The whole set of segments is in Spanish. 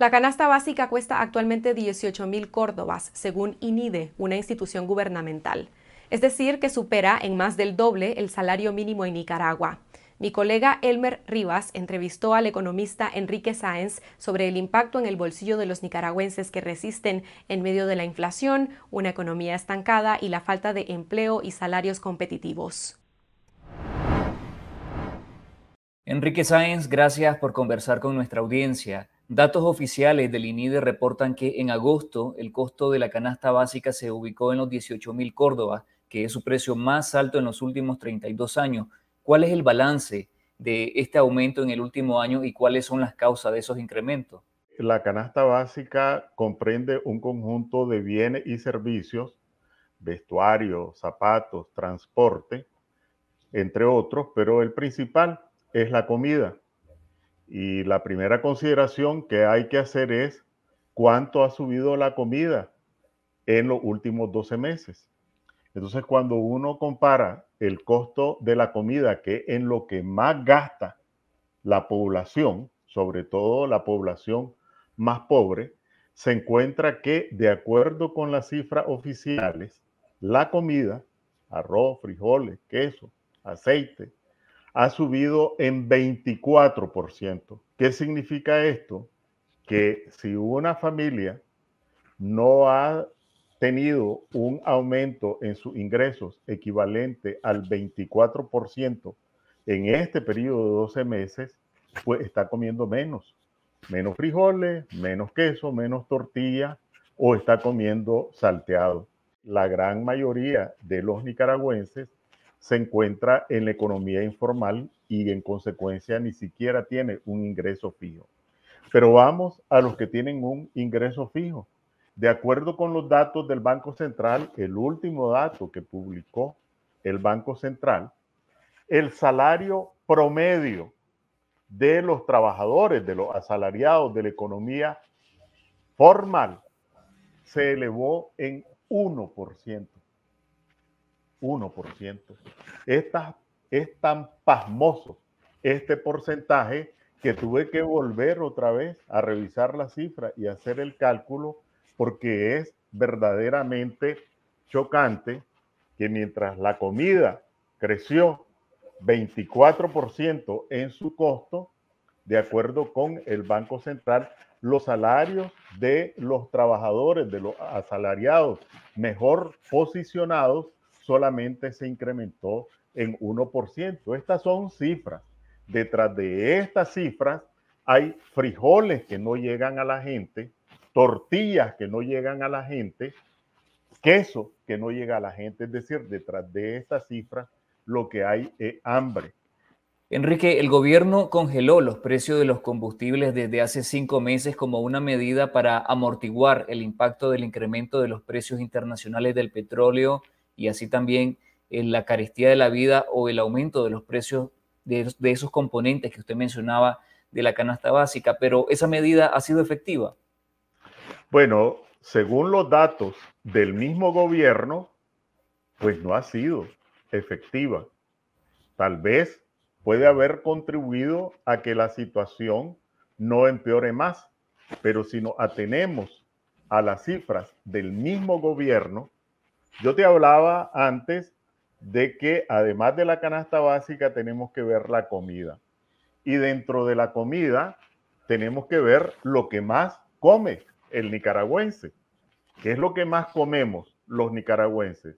La canasta básica cuesta actualmente 18.000 córdobas, según INIDE, una institución gubernamental, es decir, que supera en más del doble el salario mínimo en Nicaragua. Mi colega Elmer Rivas entrevistó al economista Enrique Saenz sobre el impacto en el bolsillo de los nicaragüenses que resisten en medio de la inflación, una economía estancada y la falta de empleo y salarios competitivos. Enrique Sáenz, gracias por conversar con nuestra audiencia. Datos oficiales del INIDE reportan que en agosto el costo de la canasta básica se ubicó en los 18.000 mil Córdoba, que es su precio más alto en los últimos 32 años. ¿Cuál es el balance de este aumento en el último año y cuáles son las causas de esos incrementos? La canasta básica comprende un conjunto de bienes y servicios, vestuario, zapatos, transporte, entre otros, pero el principal es la comida y la primera consideración que hay que hacer es cuánto ha subido la comida en los últimos 12 meses. Entonces, cuando uno compara el costo de la comida, que en lo que más gasta la población, sobre todo la población más pobre, se encuentra que, de acuerdo con las cifras oficiales, la comida, arroz, frijoles, queso, aceite, ha subido en 24%. ¿Qué significa esto? Que si una familia no ha tenido un aumento en sus ingresos equivalente al 24% en este periodo de 12 meses, pues está comiendo menos. Menos frijoles, menos queso, menos tortilla o está comiendo salteado. La gran mayoría de los nicaragüenses se encuentra en la economía informal y en consecuencia ni siquiera tiene un ingreso fijo. Pero vamos a los que tienen un ingreso fijo. De acuerdo con los datos del Banco Central, el último dato que publicó el Banco Central, el salario promedio de los trabajadores, de los asalariados de la economía formal, se elevó en 1%. 1%. es tan pasmoso este porcentaje que tuve que volver otra vez a revisar la cifra y hacer el cálculo porque es verdaderamente chocante que mientras la comida creció 24% en su costo, de acuerdo con el Banco Central, los salarios de los trabajadores, de los asalariados mejor posicionados, solamente se incrementó en 1%. Estas son cifras. Detrás de estas cifras hay frijoles que no llegan a la gente, tortillas que no llegan a la gente, queso que no llega a la gente. Es decir, detrás de estas cifras lo que hay es hambre. Enrique, el gobierno congeló los precios de los combustibles desde hace cinco meses como una medida para amortiguar el impacto del incremento de los precios internacionales del petróleo y así también en eh, la carestía de la vida o el aumento de los precios de, de esos componentes que usted mencionaba de la canasta básica, pero esa medida ha sido efectiva. Bueno, según los datos del mismo gobierno, pues no ha sido efectiva. Tal vez puede haber contribuido a que la situación no empeore más, pero si nos atenemos a las cifras del mismo gobierno, yo te hablaba antes de que además de la canasta básica tenemos que ver la comida. Y dentro de la comida tenemos que ver lo que más come el nicaragüense. ¿Qué es lo que más comemos los nicaragüenses?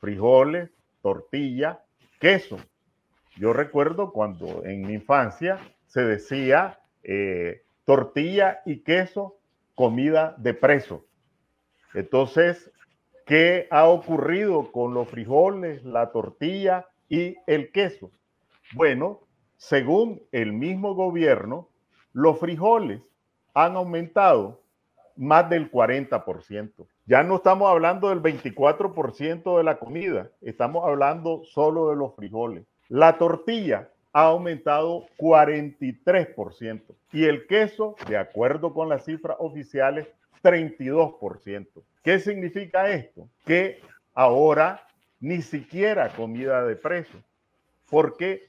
Frijoles, tortilla, queso. Yo recuerdo cuando en mi infancia se decía eh, tortilla y queso, comida de preso. Entonces, qué ha ocurrido con los frijoles, la tortilla y el queso. Bueno, según el mismo gobierno, los frijoles han aumentado más del 40%. Ya no estamos hablando del 24% de la comida, estamos hablando solo de los frijoles. La tortilla ha aumentado 43% y el queso, de acuerdo con las cifras oficiales, 32%. ¿Qué significa esto? Que ahora ni siquiera comida de preso, porque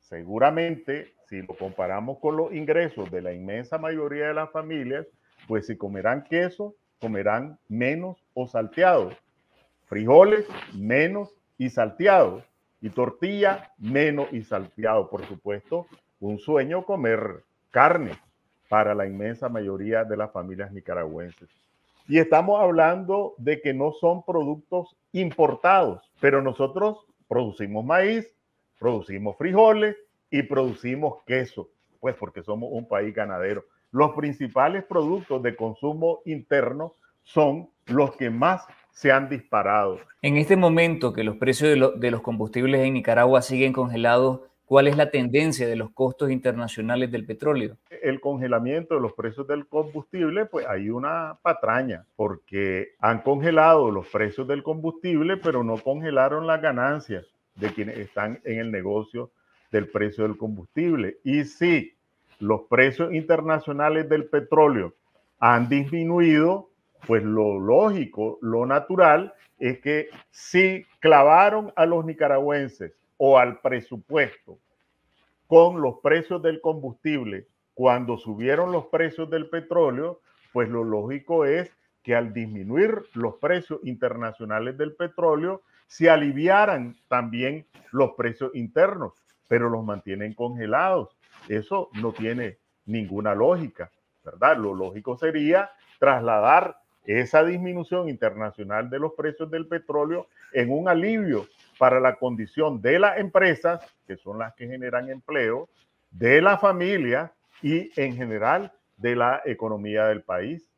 seguramente si lo comparamos con los ingresos de la inmensa mayoría de las familias, pues si comerán queso, comerán menos o salteado, frijoles menos y salteado, y tortilla menos y salteado, por supuesto, un sueño comer carne, para la inmensa mayoría de las familias nicaragüenses. Y estamos hablando de que no son productos importados, pero nosotros producimos maíz, producimos frijoles y producimos queso, pues porque somos un país ganadero. Los principales productos de consumo interno son los que más se han disparado. En este momento que los precios de, los combustibles en Nicaragua siguen congelados, ¿Cuál es la tendencia de los costos internacionales del petróleo? El congelamiento de los precios del combustible, pues hay una patraña, porque han congelado los precios del combustible, pero no congelaron las ganancias de quienes están en el negocio del precio del combustible. Y si los precios internacionales del petróleo han disminuido, pues lo lógico, lo natural es que si clavaron a los nicaragüenses o al presupuesto con los precios del combustible. Cuando subieron los precios del petróleo, pues lo lógico es que al disminuir los precios internacionales del petróleo, se aliviaran también los precios internos, pero los mantienen congelados. Eso no tiene ninguna lógica, ¿verdad? Lo lógico sería trasladar esa disminución internacional de los precios del petróleo en un alivio para la condición de las empresas, que son las que generan empleo, de la familia y en general de la economía del país.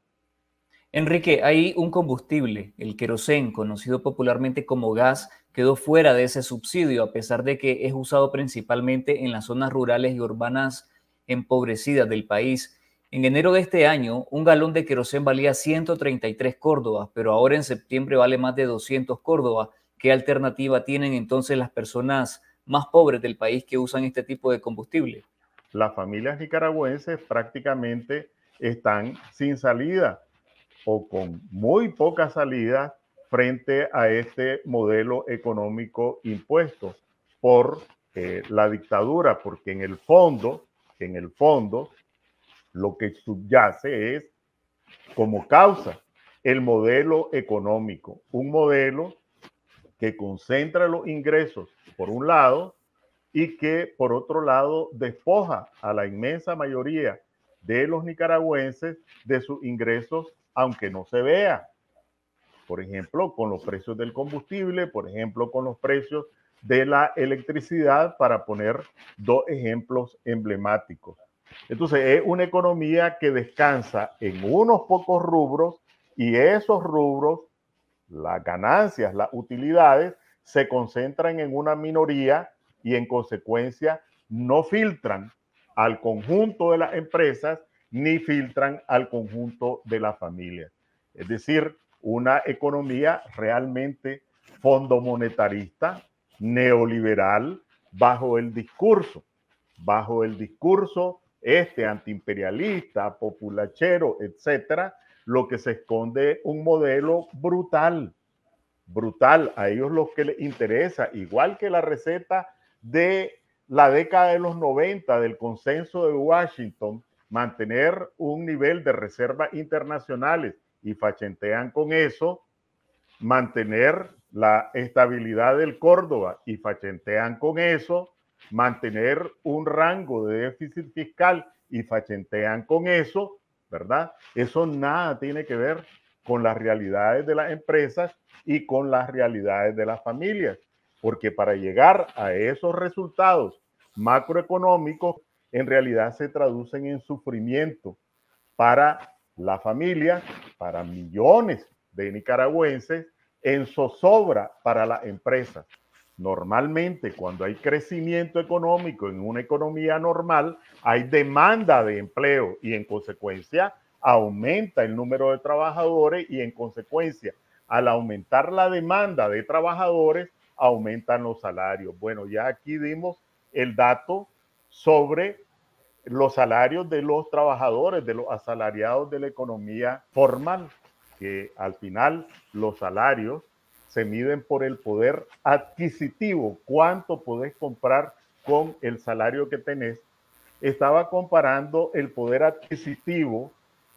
Enrique, hay un combustible, el querosén, conocido popularmente como gas, quedó fuera de ese subsidio, a pesar de que es usado principalmente en las zonas rurales y urbanas empobrecidas del país. En enero de este año, un galón de querosén valía 133 córdobas, pero ahora en septiembre vale más de 200 córdobas. ¿Qué alternativa tienen entonces las personas más pobres del país que usan este tipo de combustible? Las familias nicaragüenses prácticamente están sin salida o con muy poca salida frente a este modelo económico impuesto por eh, la dictadura, porque en el fondo, en el fondo, lo que subyace es como causa el modelo económico, un modelo que concentra los ingresos, por un lado, y que, por otro lado, despoja a la inmensa mayoría de los nicaragüenses de sus ingresos, aunque no se vea. Por ejemplo, con los precios del combustible, por ejemplo, con los precios de la electricidad, para poner dos ejemplos emblemáticos. Entonces, es una economía que descansa en unos pocos rubros y esos rubros las ganancias, las utilidades, se concentran en una minoría y en consecuencia no filtran al conjunto de las empresas ni filtran al conjunto de las familias. Es decir, una economía realmente fondo monetarista, neoliberal, bajo el discurso, bajo el discurso este antiimperialista, populachero, etcétera, lo que se esconde un modelo brutal, brutal. A ellos los que les interesa, igual que la receta de la década de los 90 del consenso de Washington, mantener un nivel de reservas internacionales y fachentean con eso, mantener la estabilidad del Córdoba y fachentean con eso, mantener un rango de déficit fiscal y fachentean con eso, ¿verdad? Eso nada tiene que ver con las realidades de las empresas y con las realidades de las familias, porque para llegar a esos resultados macroeconómicos, en realidad se traducen en sufrimiento para la familia, para millones de nicaragüenses, en zozobra para las empresas. Normalmente cuando hay crecimiento económico en una economía normal, hay demanda de empleo y en consecuencia aumenta el número de trabajadores y en consecuencia al aumentar la demanda de trabajadores, aumentan los salarios. Bueno, ya aquí vimos el dato sobre los salarios de los trabajadores, de los asalariados de la economía formal, que al final los salarios se miden por el poder adquisitivo, cuánto podés comprar con el salario que tenés. Estaba comparando el poder adquisitivo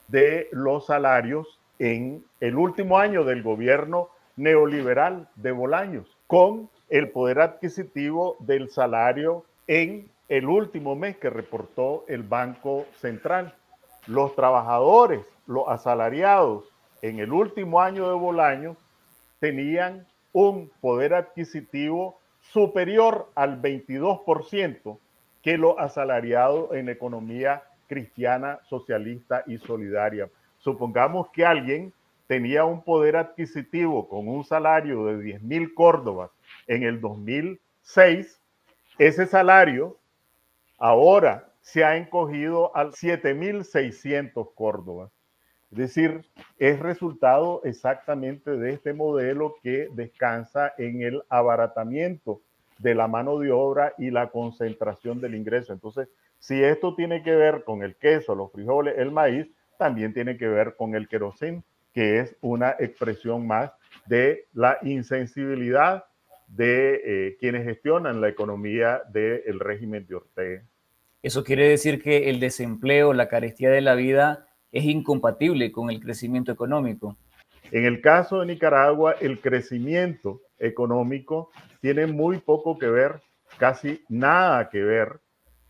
de los salarios en el último año del gobierno neoliberal de Bolaños con el poder adquisitivo del salario en el último mes que reportó el Banco Central. Los trabajadores, los asalariados, en el último año de Bolaños tenían un poder adquisitivo superior al 22% que lo asalariado en economía cristiana, socialista y solidaria. Supongamos que alguien tenía un poder adquisitivo con un salario de 10.000 córdobas en el 2006, ese salario ahora se ha encogido al 7.600 córdobas. Es decir, es resultado exactamente de este modelo que descansa en el abaratamiento de la mano de obra y la concentración del ingreso. Entonces, si esto tiene que ver con el queso, los frijoles, el maíz, también tiene que ver con el queroseno, que es una expresión más de la insensibilidad de eh, quienes gestionan la economía del régimen de Ortega. Eso quiere decir que el desempleo, la carestía de la vida, es incompatible con el crecimiento económico. En el caso de Nicaragua, el crecimiento económico tiene muy poco que ver, casi nada que ver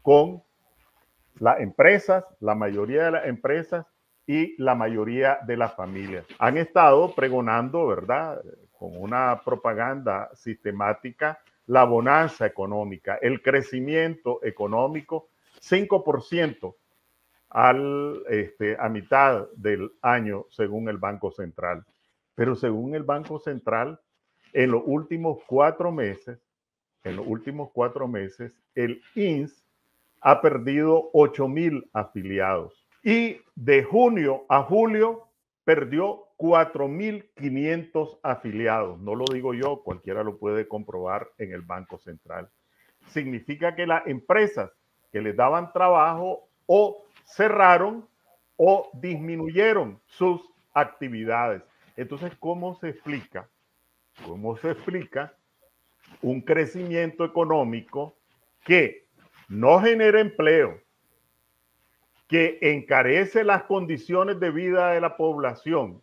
con las empresas, la mayoría de las empresas y la mayoría de las familias. Han estado pregonando, ¿verdad? Con una propaganda sistemática, la bonanza económica, el crecimiento económico, 5% al, este, a mitad del año, según el Banco Central. Pero según el Banco Central, en los últimos cuatro meses, en los últimos cuatro meses, el INS ha perdido 8 mil afiliados y de junio a julio perdió 4.500 afiliados. No lo digo yo, cualquiera lo puede comprobar en el Banco Central. Significa que las empresas que le daban trabajo o cerraron o disminuyeron sus actividades. Entonces, ¿cómo se explica? ¿Cómo se explica un crecimiento económico que no genera empleo, que encarece las condiciones de vida de la población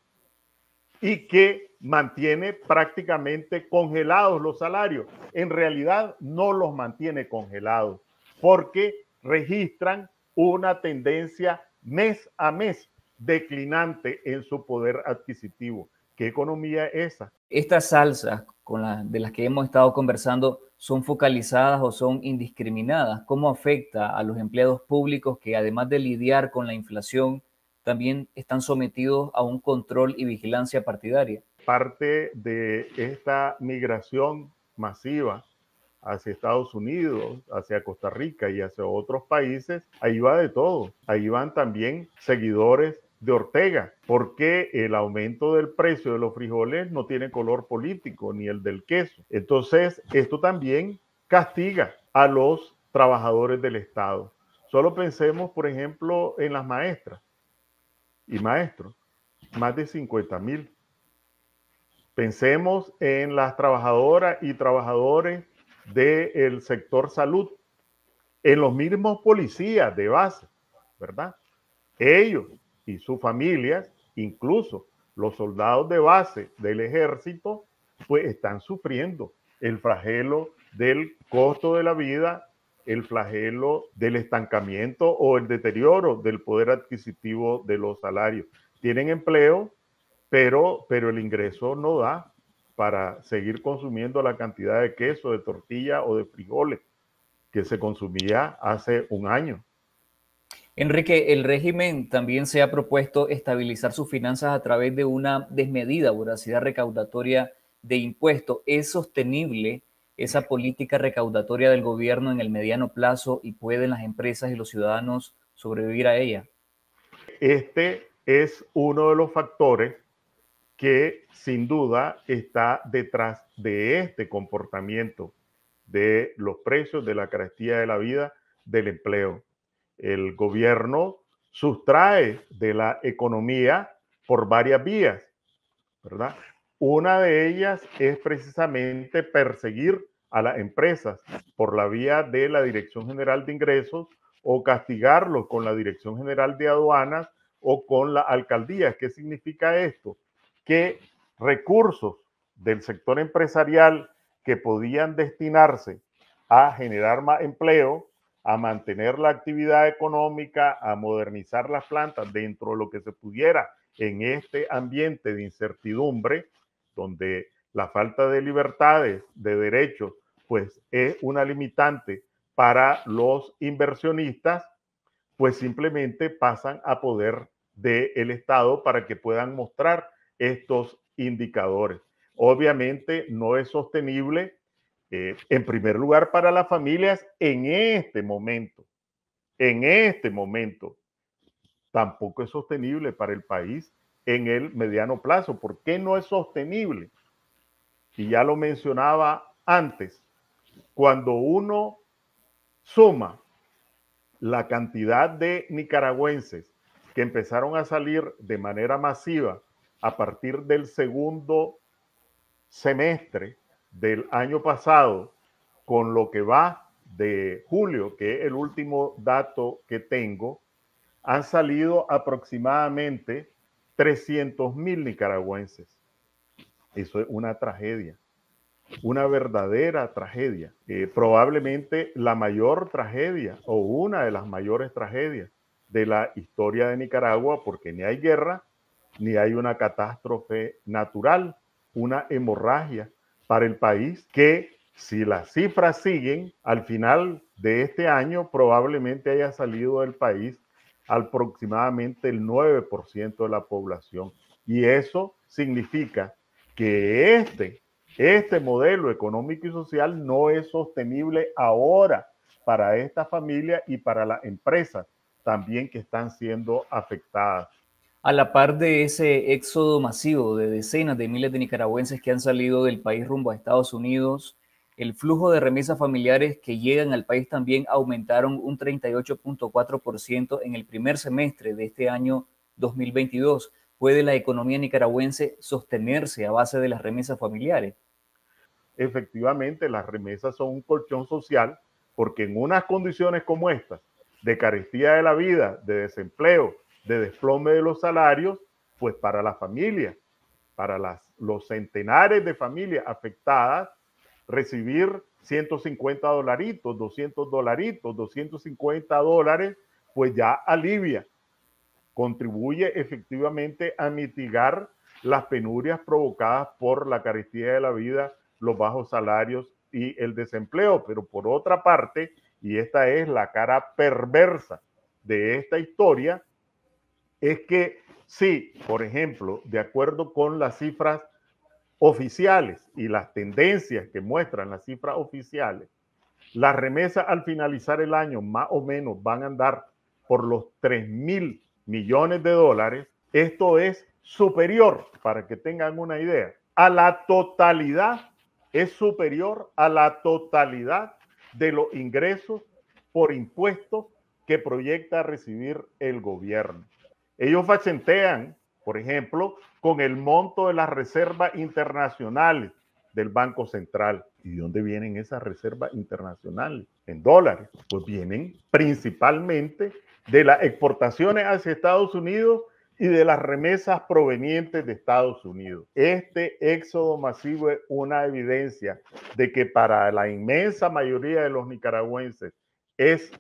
y que mantiene prácticamente congelados los salarios. En realidad no los mantiene congelados porque registran una tendencia mes a mes declinante en su poder adquisitivo. ¿Qué economía es esa? Estas salsas de las que hemos estado conversando son focalizadas o son indiscriminadas. ¿Cómo afecta a los empleados públicos que además de lidiar con la inflación, también están sometidos a un control y vigilancia partidaria? Parte de esta migración masiva hacia Estados Unidos, hacia Costa Rica y hacia otros países, ahí va de todo. Ahí van también seguidores de Ortega, porque el aumento del precio de los frijoles no tiene color político ni el del queso. Entonces, esto también castiga a los trabajadores del Estado. Solo pensemos, por ejemplo, en las maestras y maestros, más de 50 mil. Pensemos en las trabajadoras y trabajadores del sector salud, en los mismos policías de base, ¿verdad? Ellos y sus familias, incluso los soldados de base del ejército, pues están sufriendo el flagelo del costo de la vida, el flagelo del estancamiento o el deterioro del poder adquisitivo de los salarios. Tienen empleo, pero, pero el ingreso no da para seguir consumiendo la cantidad de queso, de tortilla o de frijoles que se consumía hace un año. Enrique, el régimen también se ha propuesto estabilizar sus finanzas a través de una desmedida voracidad recaudatoria de impuestos. ¿Es sostenible esa política recaudatoria del gobierno en el mediano plazo y pueden las empresas y los ciudadanos sobrevivir a ella? Este es uno de los factores que sin duda está detrás de este comportamiento de los precios, de la carestía de la vida, del empleo. El gobierno sustrae de la economía por varias vías, ¿verdad? Una de ellas es precisamente perseguir a las empresas por la vía de la Dirección General de Ingresos o castigarlos con la Dirección General de Aduanas o con la alcaldía. ¿Qué significa esto? ¿Qué recursos del sector empresarial que podían destinarse a generar más empleo, a mantener la actividad económica, a modernizar las plantas dentro de lo que se pudiera en este ambiente de incertidumbre, donde la falta de libertades, de derechos, pues es una limitante para los inversionistas, pues simplemente pasan a poder del Estado para que puedan mostrar estos indicadores. Obviamente no es sostenible, eh, en primer lugar, para las familias en este momento, en este momento. Tampoco es sostenible para el país en el mediano plazo. ¿Por qué no es sostenible? Y ya lo mencionaba antes, cuando uno suma la cantidad de nicaragüenses que empezaron a salir de manera masiva a partir del segundo semestre del año pasado, con lo que va de julio, que es el último dato que tengo, han salido aproximadamente 300.000 nicaragüenses. Eso es una tragedia, una verdadera tragedia, eh, probablemente la mayor tragedia o una de las mayores tragedias de la historia de Nicaragua, porque ni hay guerra ni hay una catástrofe natural, una hemorragia para el país que si las cifras siguen, al final de este año probablemente haya salido del país aproximadamente el 9% de la población. Y eso significa que este, este modelo económico y social no es sostenible ahora para esta familia y para las empresas también que están siendo afectadas a la par de ese éxodo masivo de decenas de miles de nicaragüenses que han salido del país rumbo a Estados Unidos, el flujo de remesas familiares que llegan al país también aumentaron un 38.4% en el primer semestre de este año 2022. ¿Puede la economía nicaragüense sostenerse a base de las remesas familiares? Efectivamente, las remesas son un colchón social porque en unas condiciones como estas, de carestía de la vida, de desempleo, de desplome de los salarios, pues para la familia, para las, los centenares de familias afectadas, recibir 150 dolaritos, 200 dolaritos, 250 dólares, pues ya alivia, contribuye efectivamente a mitigar las penurias provocadas por la carestía de la vida, los bajos salarios y el desempleo. Pero por otra parte, y esta es la cara perversa de esta historia, es que si por ejemplo, de acuerdo con las cifras oficiales y las tendencias que muestran las cifras oficiales, las remesas al finalizar el año más o menos van a andar por los 3 mil millones de dólares. Esto es superior, para que tengan una idea, a la totalidad, es superior a la totalidad de los ingresos por impuestos que proyecta recibir el gobierno. Ellos facentean, por ejemplo, con el monto de las reservas internacionales del Banco Central. ¿Y de dónde vienen esas reservas internacionales? En dólares. Pues vienen principalmente de las exportaciones hacia Estados Unidos y de las remesas provenientes de Estados Unidos. Este éxodo masivo es una evidencia de que para la inmensa mayoría de los nicaragüenses es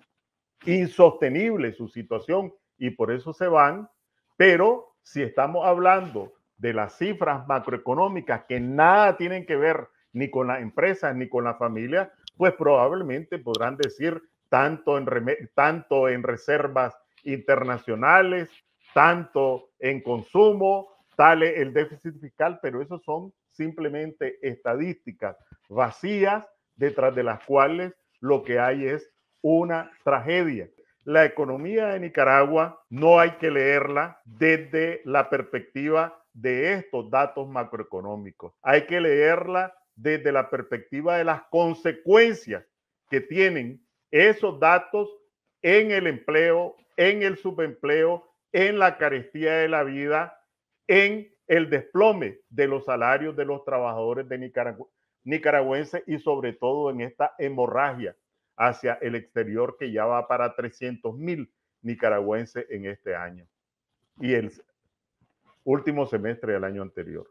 insostenible su situación y por eso se van, pero si estamos hablando de las cifras macroeconómicas que nada tienen que ver ni con las empresas ni con la familia, pues probablemente podrán decir tanto en, tanto en reservas internacionales, tanto en consumo, tal el déficit fiscal, pero eso son simplemente estadísticas vacías detrás de las cuales lo que hay es una tragedia la economía de Nicaragua no hay que leerla desde la perspectiva de estos datos macroeconómicos. Hay que leerla desde la perspectiva de las consecuencias que tienen esos datos en el empleo, en el subempleo, en la carestía de la vida, en el desplome de los salarios de los trabajadores de nicaragüenses y sobre todo en esta hemorragia hacia el exterior que ya va para 300.000 mil nicaragüenses en este año y el último semestre del año anterior.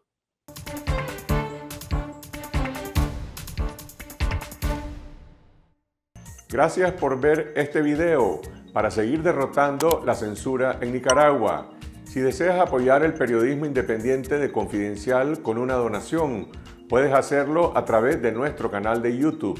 Gracias por ver este video para seguir derrotando la censura en Nicaragua. Si deseas apoyar el periodismo independiente de Confidencial con una donación, puedes hacerlo a través de nuestro canal de YouTube.